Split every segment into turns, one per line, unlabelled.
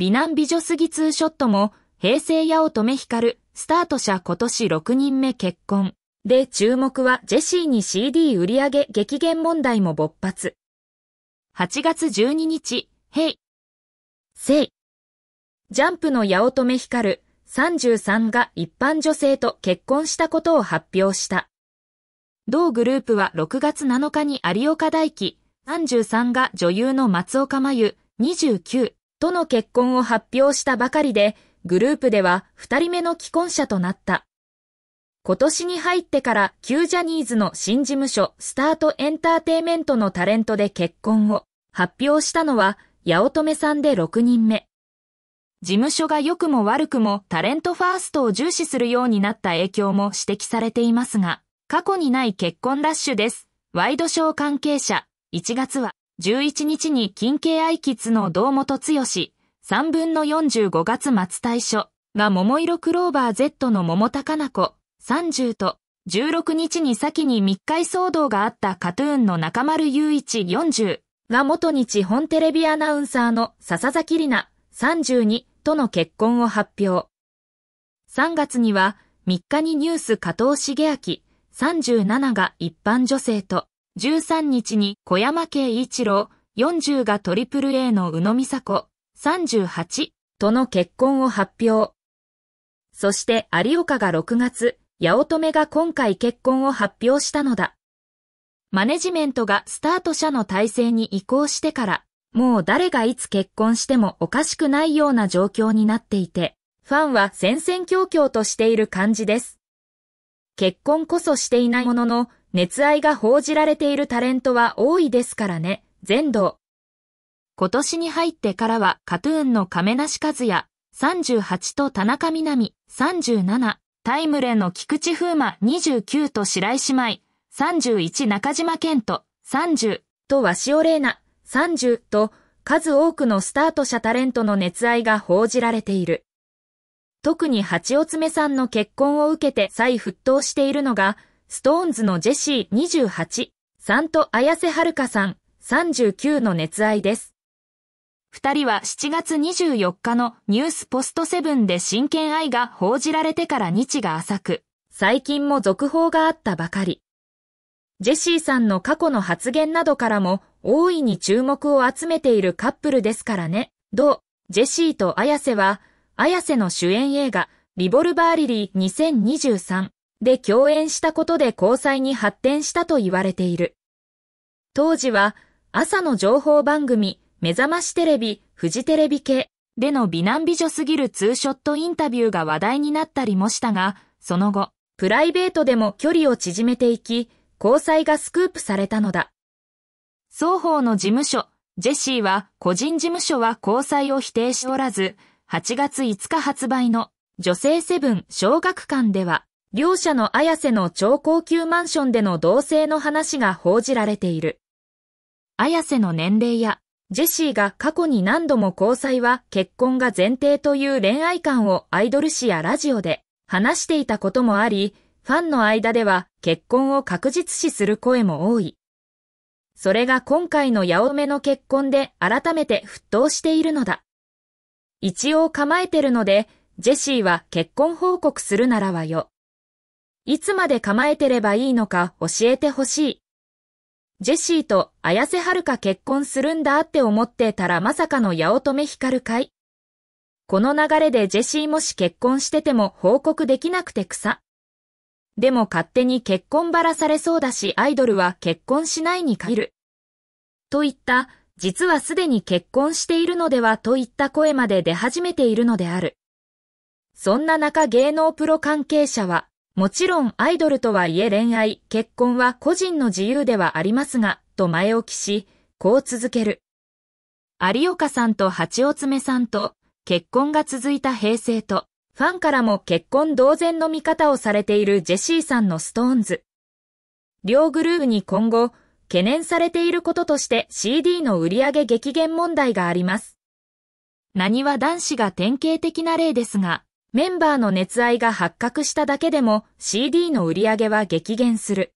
美男美女すぎツーショットも、平成八乙女光、スタート者今年6人目結婚。で、注目はジェシーに CD 売上激減問題も勃発。8月12日、ヘイ。セイ。ジャンプの八乙女光、33が一般女性と結婚したことを発表した。同グループは6月7日に有岡大輝、33が女優の松岡真由、29との結婚を発表したばかりで、グループでは二人目の既婚者となった。今年に入ってから旧ジャニーズの新事務所スタートエンターテイメントのタレントで結婚を発表したのは八乙女さんで6人目。事務所が良くも悪くもタレントファーストを重視するようになった影響も指摘されていますが、過去にない結婚ラッシュです。ワイドショー関係者、1月は11日に近慶愛キッズの堂本剛、3分の45月末対象が桃色クローバー Z の桃高菜子、30と、16日に先に密会騒動があったカトゥーンの中丸雄一40が元日本テレビアナウンサーの笹崎里奈32との結婚を発表。3月には3日にニュース加藤茂明37が一般女性と13日に小山慶一郎、40がトリプル A の宇野美佐子、38との結婚を発表。そして有岡が6月、八乙女が今回結婚を発表したのだ。マネジメントがスタート者の体制に移行してから、もう誰がいつ結婚してもおかしくないような状況になっていて、ファンは戦々恐々としている感じです。結婚こそしていないものの、熱愛が報じられているタレントは多いですからね、全道。今年に入ってからは、カトゥーンの亀梨和也、38と田中みなみ、37、タイムレの菊池風磨、29と白石舞、31中島健人、30と鷲尾玲奈、30と、数多くのスタート者タレントの熱愛が報じられている。特に八尾爪さんの結婚を受けて再沸騰しているのが、ストーンズのジェシー28、さんと綾瀬はるかさん39の熱愛です。二人は7月24日のニュースポストセブンで真剣愛が報じられてから日が浅く、最近も続報があったばかり。ジェシーさんの過去の発言などからも大いに注目を集めているカップルですからね。同、ジェシーと綾瀬は、綾瀬の主演映画、リボルバーリリー2023で共演したことで交際に発展したと言われている。当時は朝の情報番組、目覚ましテレビ、フジテレビ系での美男美女すぎるツーショットインタビューが話題になったりもしたが、その後、プライベートでも距離を縮めていき、交際がスクープされたのだ。双方の事務所、ジェシーは個人事務所は交際を否定しておらず、8月5日発売の女性セブン小学館では、両者の綾瀬の超高級マンションでの同棲の話が報じられている。綾瀬の年齢や、ジェシーが過去に何度も交際は結婚が前提という恋愛観をアイドル誌やラジオで話していたこともあり、ファンの間では結婚を確実視する声も多い。それが今回の八乙女の結婚で改めて沸騰しているのだ。一応構えてるので、ジェシーは結婚報告するならはよ。いつまで構えてればいいのか教えてほしい。ジェシーと綾瀬はるか結婚するんだって思ってたらまさかの八乙女光会。この流れでジェシーもし結婚してても報告できなくて草。でも勝手に結婚ばらされそうだしアイドルは結婚しないに限る。といった、実はすでに結婚しているのではといった声まで出始めているのである。そんな中芸能プロ関係者はもちろんアイドルとはいえ恋愛、結婚は個人の自由ではありますが、と前置きし、こう続ける。有岡さんと八尾爪さんと結婚が続いた平成と、ファンからも結婚同然の見方をされているジェシーさんのストーンズ。両グループに今後、懸念されていることとして CD の売上激減問題があります。何は男子が典型的な例ですが、メンバーの熱愛が発覚しただけでも CD の売り上げは激減する。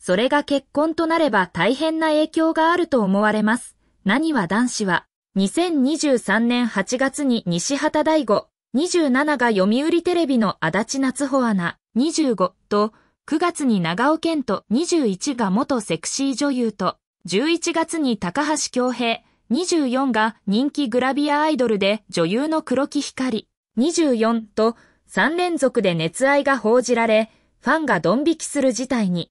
それが結婚となれば大変な影響があると思われます。何は男子は、2023年8月に西畑大吾、27が読売テレビの足立夏穂アナ、25と、9月に長尾健と21が元セクシー女優と、11月に高橋京平、24が人気グラビアアイドルで女優の黒木光、24と3連続で熱愛が報じられ、ファンがドン引きする事態に。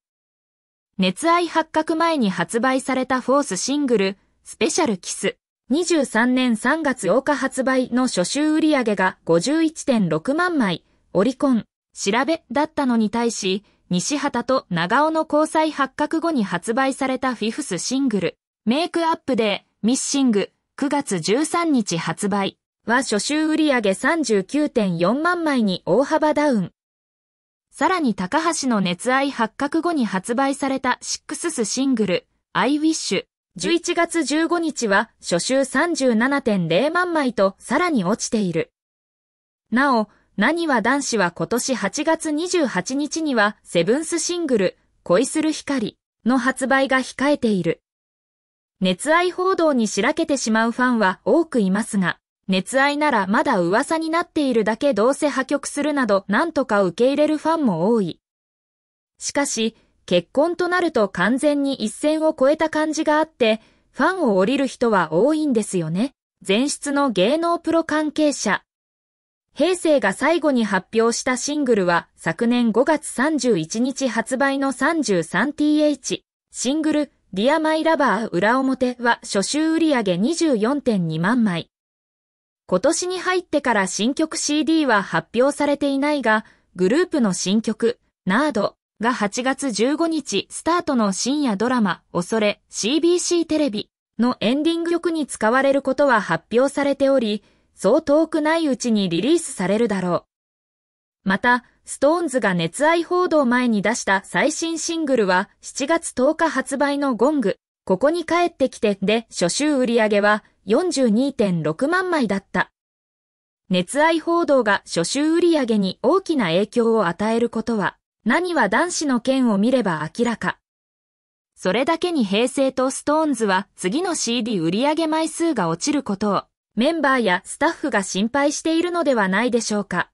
熱愛発覚前に発売されたフォースシングル、スペシャルキス。23年3月8日発売の初週売上が51.6万枚、オリコン、調べだったのに対し、西畑と長尾の交際発覚後に発売されたフィフスシングル、メイクアップで、ミッシング、9月13日発売。は初週売上39.4万枚に大幅ダウン。さらに高橋の熱愛発覚後に発売されたシックススシングル、I Wish。11月15日は初週37.0万枚とさらに落ちている。なお、何は男子は今年8月28日にはセブンスシングル、恋する光の発売が控えている。熱愛報道にしらけてしまうファンは多くいますが、熱愛ならまだ噂になっているだけどうせ破局するなど何とか受け入れるファンも多い。しかし、結婚となると完全に一線を越えた感じがあって、ファンを降りる人は多いんですよね。前出の芸能プロ関係者。平成が最後に発表したシングルは昨年5月31日発売の 33th シングル Dear My Lover 裏表は初週売上げ24.2万枚。今年に入ってから新曲 CD は発表されていないが、グループの新曲、ナードが8月15日スタートの深夜ドラマ、恐れ CBC テレビのエンディング曲に使われることは発表されており、そう遠くないうちにリリースされるだろう。また、ストーンズが熱愛報道前に出した最新シングルは7月10日発売のゴング、ここに帰ってきてで初週売り上げは42.6万枚だった。熱愛報道が初週売上に大きな影響を与えることは、何は男子の件を見れば明らか。それだけに平成とストーンズは次の CD 売上枚数が落ちることをメンバーやスタッフが心配しているのではないでしょうか。